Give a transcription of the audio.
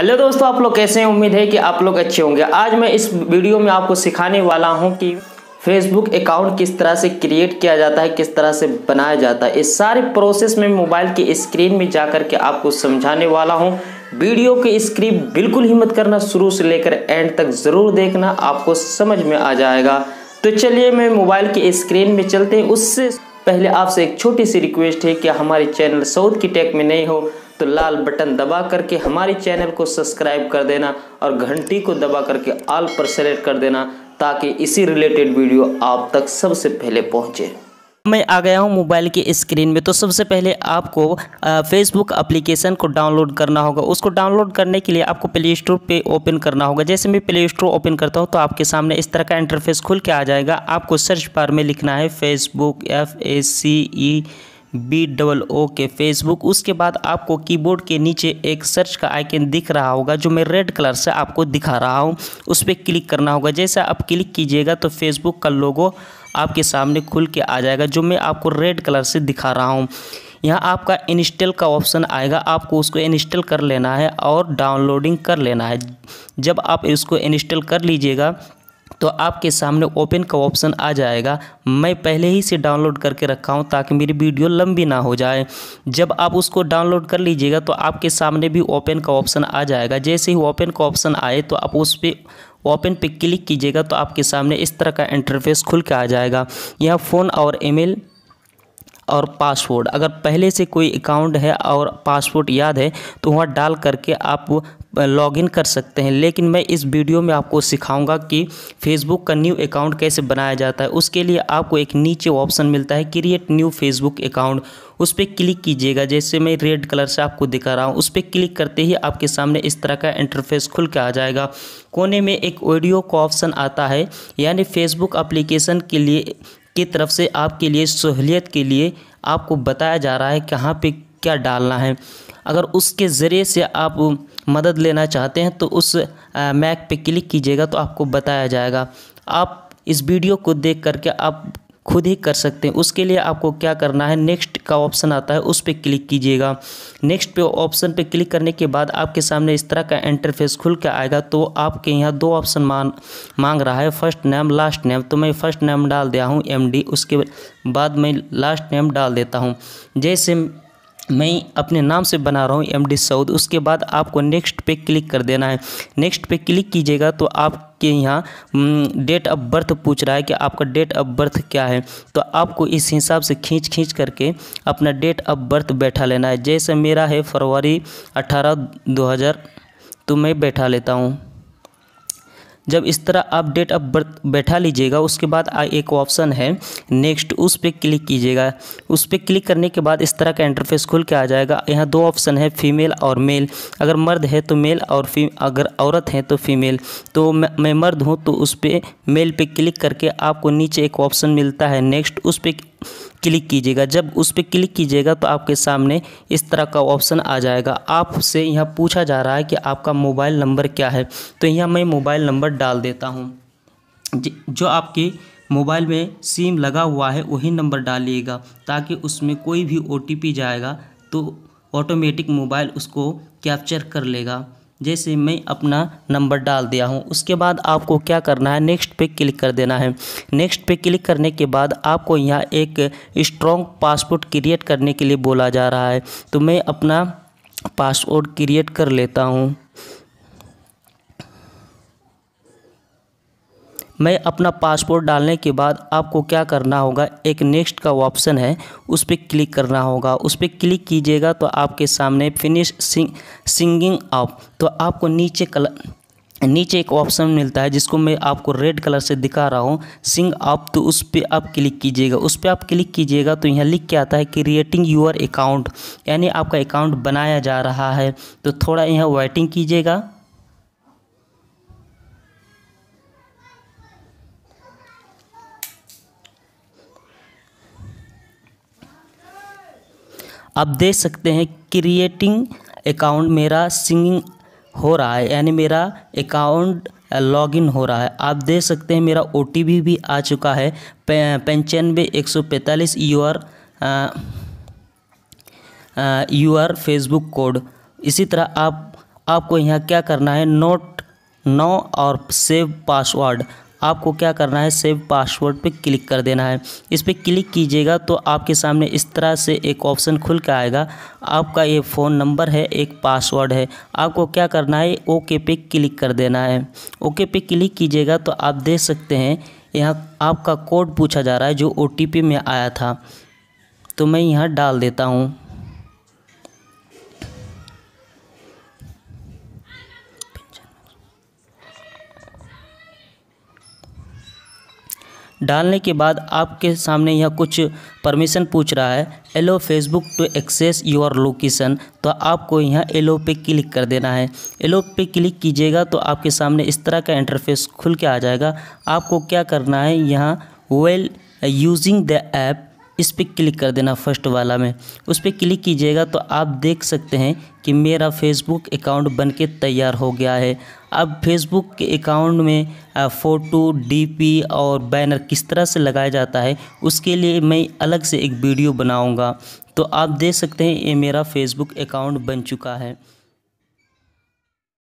hello दोस्तों आप लोग कैसे हैं उम्मीद है कि आप लोग अच्छे होंगे आज मैं इस वीडियो में आपको सिखाने वाला हूं कि फेसबुक अकाउंट किस तरह से क्रिएट किया जाता है किस तरह से बनाया जाता है इस सारे प्रोसेस में मोबाइल की स्क्रीन में जा कर के आपको समझाने वाला हूँ वीडियो की स्क्रीन बिल्कुल ही मत करना शुरू से लेकर एंड तक ज़रूर देखना आपको समझ में आ जाएगा तो चलिए मैं मोबाइल की स्क्रीन में चलते हैं उससे पहले आपसे एक छोटी सी रिक्वेस्ट है कि हमारे चैनल साउथ की टेक में नहीं हो तो लाल बटन दबा करके हमारे चैनल को सब्सक्राइब कर देना और घंटी को दबा करके आल पर सेलेक्ट कर देना ताकि इसी रिलेटेड वीडियो आप तक सबसे पहले पहुँचे मैं आ गया हूँ मोबाइल की स्क्रीन में तो सबसे पहले आपको फेसबुक एप्लीकेशन को डाउनलोड करना होगा उसको डाउनलोड करने के लिए आपको प्ले स्टोर पे ओपन करना होगा जैसे मैं प्ले स्टोर ओपन करता हूँ तो आपके सामने इस तरह का इंटरफेस खुल के आ जाएगा आपको सर्च बार में लिखना है Facebook F A C E B double O K Facebook उसके बाद आपको कीबोर्ड के नीचे एक सर्च का आइकन दिख रहा होगा जो मैं रेड कलर से आपको दिखा रहा हूँ उस पर क्लिक करना होगा जैसे आप क्लिक कीजिएगा तो फेसबुक का लोगो आपके सामने खुल के आ जाएगा जो मैं आपको रेड कलर से दिखा रहा हूँ यहाँ आपका इंस्टॉल का ऑप्शन आएगा आपको उसको इंस्टॉल कर लेना है और डाउनलोडिंग कर लेना है जब आप इसको इंस्टॉल कर लीजिएगा तो आपके सामने ओपन का ऑप्शन आ जाएगा मैं पहले ही से डाउनलोड करके रखा हूँ ताकि मेरी वीडियो लंबी ना हो जाए जब आप उसको डाउनलोड कर लीजिएगा तो आपके सामने भी ओपन का ऑप्शन आ जाएगा जैसे ही ओपन का ऑप्शन आए तो आप उस पर ओपन पे क्लिक कीजिएगा तो आपके सामने इस तरह का इंटरफेस खुल के आ जाएगा यह फ़ोन और ईमेल और पासवर्ड अगर पहले से कोई अकाउंट है और पासवर्ड याद है तो वहाँ डाल करके आप लॉगिन कर सकते हैं लेकिन मैं इस वीडियो में आपको सिखाऊंगा कि फेसबुक का न्यू अकाउंट कैसे बनाया जाता है उसके लिए आपको एक नीचे ऑप्शन मिलता है क्रिएट न्यू फेसबुक अकाउंट उस पर क्लिक कीजिएगा जैसे मैं रेड कलर से आपको दिखा रहा हूँ उस पर क्लिक करते ही आपके सामने इस तरह का इंटरफेस खुल के आ जाएगा कोने में एक ऑडियो का ऑप्शन आता है यानी फेसबुक अप्लीकेशन के लिए की तरफ से आपके लिए सहूलियत के लिए आपको बताया जा रहा है कहाँ पे क्या डालना है अगर उसके ज़रिए से आप मदद लेना चाहते हैं तो उस मैक पे क्लिक कीजिएगा तो आपको बताया जाएगा आप इस वीडियो को देख करके आप खुद ही कर सकते हैं उसके लिए आपको क्या करना है नेक्स्ट का ऑप्शन आता है उस पर क्लिक कीजिएगा नेक्स्ट पे ऑप्शन पे क्लिक करने के बाद आपके सामने इस तरह का इंटरफेस खुल के आएगा तो आपके यहाँ दो ऑप्शन मान मांग रहा है फर्स्ट नेम लास्ट नेम तो मैं फर्स्ट नेम डाल दिया हूँ एम उसके बाद मैं लास्ट नेम डाल देता हूँ जैसे मैं अपने नाम से बना रहा हूँ एम डी सऊद उसके बाद आपको नेक्स्ट पे क्लिक कर देना है नेक्स्ट पे क्लिक कीजिएगा तो आप आपके यहाँ डेट ऑफ बर्थ पूछ रहा है कि आपका डेट ऑफ बर्थ क्या है तो आपको इस हिसाब से खींच खींच करके अपना डेट ऑफ बर्थ बैठा लेना है जैसे मेरा है फरवरी अठारह दो हज़ार तो मैं बैठा लेता हूँ जब इस तरह आप डेट ऑफ बर्थ बैठा लीजिएगा उसके बाद एक ऑप्शन है नेक्स्ट उस पर क्लिक कीजिएगा उस पर क्लिक करने के बाद इस तरह का इंटरफेस खुल के आ जाएगा यहाँ दो ऑप्शन है फीमेल और मेल अगर मर्द है तो मेल और फी अगर औरत है तो फीमेल तो मैं मर्द हूँ तो उस पर मेल पर क्लिक करके आपको नीचे एक ऑप्शन मिलता है नेक्स्ट उस पर क्लिक कीजिएगा जब उस पर क्लिक कीजिएगा तो आपके सामने इस तरह का ऑप्शन आ जाएगा आपसे यहाँ पूछा जा रहा है कि आपका मोबाइल नंबर क्या है तो यहाँ मैं मोबाइल नंबर डाल देता हूँ जो आपकी मोबाइल में सिम लगा हुआ है वही नंबर डालिएगा ताकि उसमें कोई भी ओ जाएगा तो ऑटोमेटिक मोबाइल उसको कैप्चर कर लेगा जैसे मैं अपना नंबर डाल दिया हूँ उसके बाद आपको क्या करना है नेक्स्ट पे क्लिक कर देना है नेक्स्ट पे क्लिक करने के बाद आपको यहाँ एक स्ट्रॉन्ग पासपोर्ट क्रिएट करने के लिए बोला जा रहा है तो मैं अपना पासवर्ड क्रिएट कर लेता हूँ मैं अपना पासपोर्ट डालने के बाद आपको क्या करना होगा एक नेक्स्ट का ऑप्शन है उस पर क्लिक करना होगा उस पर क्लिक कीजिएगा तो आपके सामने फिनिश सिंग सिंगिंग ऑफ तो आपको नीचे कलर नीचे एक ऑप्शन मिलता है जिसको मैं आपको रेड कलर से दिखा रहा हूँ सिंग आप तो उस पर आप क्लिक कीजिएगा उस पर आप क्लिक कीजिएगा तो यहाँ लिख के आता है क्रिएटिंग योर अकाउंट यानी आपका अकाउंट बनाया जा रहा है तो थोड़ा यहाँ वाइटिंग कीजिएगा आप देख सकते हैं क्रिएटिंग अकाउंट मेरा सिंगिंग हो रहा है यानी मेरा अकाउंट लॉगिन हो रहा है आप देख सकते हैं मेरा ओ भी आ चुका है पंचानवे एक सौ पैंतालीस यू आर फेसबुक कोड इसी तरह आप आपको यहाँ क्या करना है नोट नौ और सेव पासवर्ड आपको क्या करना है सेव पासवर्ड पे क्लिक कर देना है इस पर क्लिक कीजिएगा तो आपके सामने इस तरह से एक ऑप्शन खुल के आएगा आपका ये फ़ोन नंबर है एक पासवर्ड है आपको क्या करना है ओके पे क्लिक कर देना है ओके पे क्लिक कीजिएगा तो आप देख सकते हैं यहाँ आपका कोड पूछा जा रहा है जो ओ में आया था तो मैं यहाँ डाल देता हूँ डालने के बाद आपके सामने यह कुछ परमिशन पूछ रहा है allow Facebook to access your location तो आपको यहाँ एलो पे क्लिक कर देना है एलो पे क्लिक कीजिएगा तो आपके सामने इस तरह का इंटरफेस खुल के आ जाएगा आपको क्या करना है यहाँ वेल यूजिंग द ऐप इस पर क्लिक कर देना फर्स्ट वाला में उस पर क्लिक कीजिएगा तो आप देख सकते हैं कि मेरा फेसबुक अकाउंट बन के तैयार हो गया है अब फेसबुक के अकाउंट में फ़ोटो डीपी और बैनर किस तरह से लगाया जाता है उसके लिए मैं अलग से एक वीडियो बनाऊँगा तो आप देख सकते हैं ये मेरा फेसबुक अकाउंट बन चुका है